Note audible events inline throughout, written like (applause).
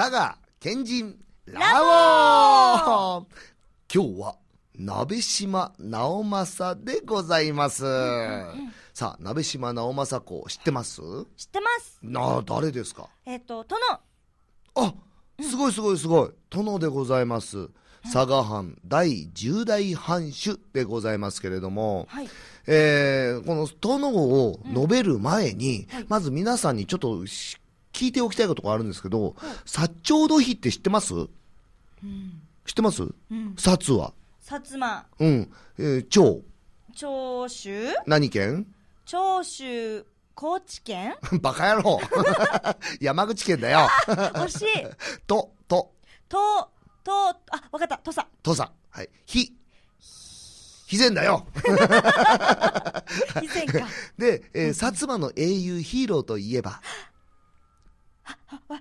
佐賀、賢人、ラボ今日は、鍋島直政でございます。さあ、鍋島直政子、知ってます知ってます。なあ、誰ですかえっ、と、殿。あすごいすごいすごい。殿でございます。佐賀藩第十代藩主でございますけれども、はい。えーこの殿を述べる前に、まず皆さんにちょっと聞いておきたいことがあるんですけど、薩長土肥って知ってます、うん、知ってます、うん、薩は。薩摩。うん。えー、長。長州何県長州、高知県 (laughs) バカ野郎 (laughs) 山口県だよ。(laughs) 惜しい。と、と。と、と、あ、わかった、とさ。とさ。はい。ひ。肥前だよか。で、えー、薩摩の英雄ヒーローといえば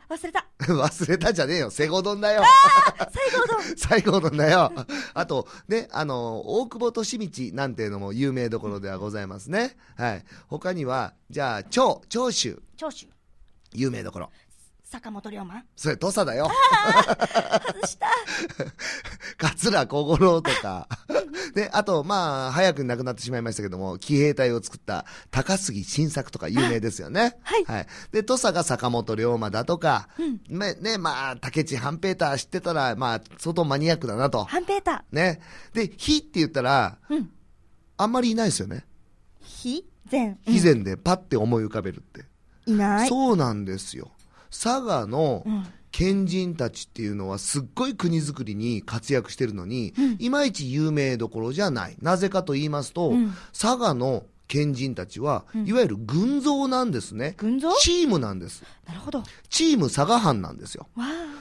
忘れた。(laughs) 忘れたじゃねえよ。セゴ丼だよ。西郷丼。後郷丼 (laughs) だよ。あと、ね、あの、大久保利道なんていうのも有名どころではございますね。はい。他には、じゃあ、長、長州。長州。有名どころ。坂本龍馬それ土佐だよ。外した。(laughs) 桂小五郎とか、で、あと、まあ、早く亡くなってしまいましたけども、騎兵隊を作った高杉晋作とか有名ですよね。はい。はい。で、土佐が坂本龍馬だとか、うん、ね、まあ、竹地半平太知ってたら、まあ、相当マニアックだなと。半平太。ね。で、火って言ったら、うん、あんまりいないですよね。火前。う非前でパッて思い浮かべるって。いない。そうなんですよ。佐賀の賢人たちっていうのはすっごい国づくりに活躍してるのに、うん、いまいち有名どころじゃない。なぜかと言いますと、うん、佐賀の賢人たちは、いわゆる群像なんですね。群像チームなんです。なるほど。チーム佐賀藩なんですよ。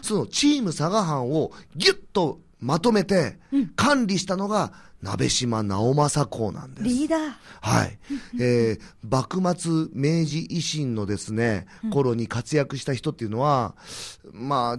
そのチーム佐賀藩をギュッとまとめて管理したのが、鍋島直政公なんです。リーダー。はい。えー、幕末明治維新のですね、頃に活躍した人っていうのは、まあ、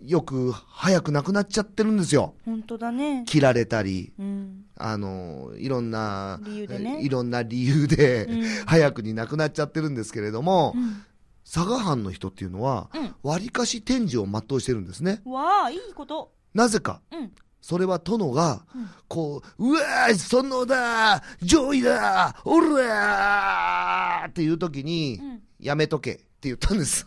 よく早く亡くなっちゃってるんですよ。本当だね。切られたり、うん、あの、いろんな、理由でね、いろんな理由で、うん、早くに亡くなっちゃってるんですけれども、うん、佐賀藩の人っていうのは、わりかし天寿を全うしてるんですね。わあ、いいこと。なぜか、うんそれは殿が、こう、うわー、そのだ上位だおらーっていう時に、うん、やめとけって言ったんです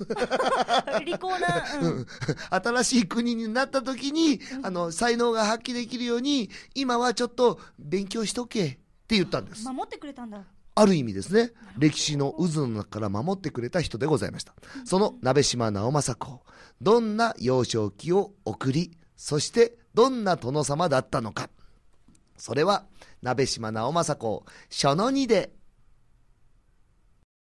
(laughs) 利口な、うん、新しい国になった時に、あの、才能が発揮できるように、今はちょっと勉強しとけって言ったんです。守ってくれたんだ。ある意味ですね、歴史の渦の中から守ってくれた人でございました。その鍋島直政公、どんな幼少期を送り、そしてどんな殿様だったのか。それは、鍋島直政公、書の2で